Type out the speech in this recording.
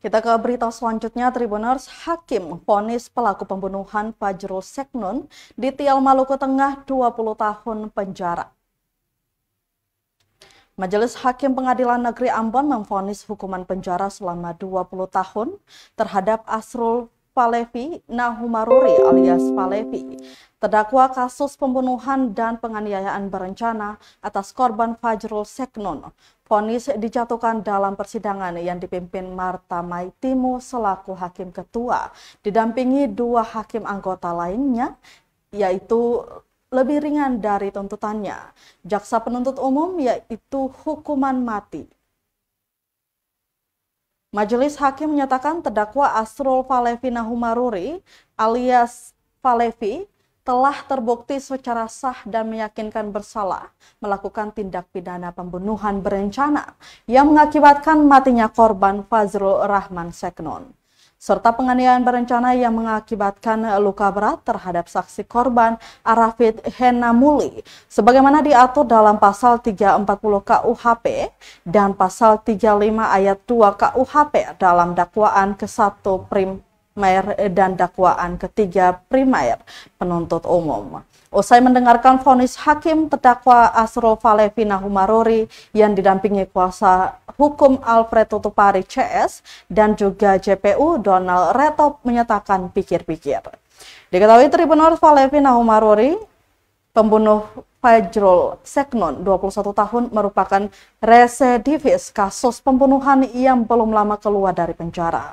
Kita ke berita selanjutnya, Tribuners Hakim vonis pelaku pembunuhan Fajrul Seknun di Tial Maluku Tengah 20 tahun penjara. Majelis Hakim Pengadilan Negeri Ambon memvonis hukuman penjara selama 20 tahun terhadap Asrul Palevi Nahumaruri alias Palevi terdakwa kasus pembunuhan dan penganiayaan berencana atas korban Fajrul Seknon. vonis dijatuhkan dalam persidangan yang dipimpin Marta Maitimu selaku hakim ketua, didampingi dua hakim anggota lainnya, yaitu lebih ringan dari tuntutannya. Jaksa penuntut umum yaitu hukuman mati. Majelis hakim menyatakan terdakwa Asrul Valevi Nahumaruri alias Valevi telah terbukti secara sah dan meyakinkan bersalah melakukan tindak pidana pembunuhan berencana yang mengakibatkan matinya korban Fazrul Rahman Seknon serta penganiayaan berencana yang mengakibatkan luka berat terhadap saksi korban Arafid Muli, sebagaimana diatur dalam pasal 340 KUHP dan pasal 35 ayat 2 KUHP dalam dakwaan ke-1 prim Mayer dan dakwaan ketiga Primair penuntut umum. Usai mendengarkan vonis hakim terdakwa Asrul Falevi Nahumarori yang didampingi kuasa hukum Alfred Tutupari CS dan juga JPU Donald Retop menyatakan pikir-pikir. Diketahui Tribunal Falevi Nahumarori pembunuh Fajrul Seknon, 21 tahun, merupakan residivis kasus pembunuhan yang belum lama keluar dari penjara.